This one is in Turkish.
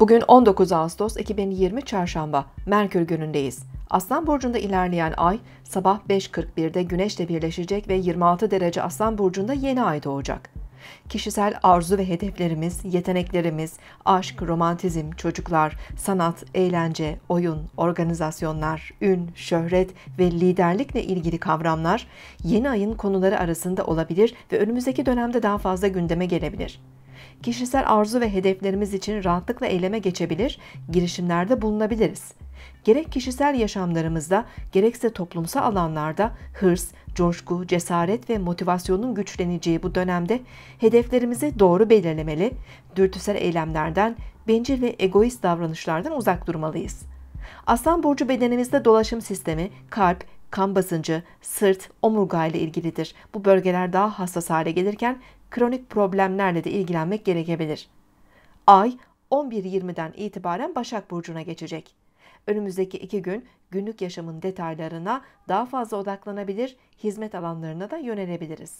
Bugün 19 Ağustos 2020 Çarşamba, Merkür günündeyiz. Aslan Burcu'nda ilerleyen ay sabah 5.41'de Güneş'le birleşecek ve 26 derece Aslan Burcu'nda yeni ay doğacak. Kişisel arzu ve hedeflerimiz, yeteneklerimiz, aşk, romantizm, çocuklar, sanat, eğlence, oyun, organizasyonlar, ün, şöhret ve liderlikle ilgili kavramlar yeni ayın konuları arasında olabilir ve önümüzdeki dönemde daha fazla gündeme gelebilir kişisel arzu ve hedeflerimiz için rahatlıkla eyleme geçebilir, girişimlerde bulunabiliriz. Gerek kişisel yaşamlarımızda, gerekse toplumsal alanlarda hırs, coşku, cesaret ve motivasyonun güçleneceği bu dönemde hedeflerimizi doğru belirlemeli, dürtüsel eylemlerden, bencil ve egoist davranışlardan uzak durmalıyız. Aslan burcu bedenimizde dolaşım sistemi, kalp, kan basıncı, sırt, omurga ile ilgilidir. Bu bölgeler daha hassas hale gelirken kronik problemlerle de ilgilenmek gerekebilir. Ay 11.20'den itibaren Başak Burcu'na geçecek. Önümüzdeki iki gün günlük yaşamın detaylarına daha fazla odaklanabilir, hizmet alanlarına da yönelebiliriz.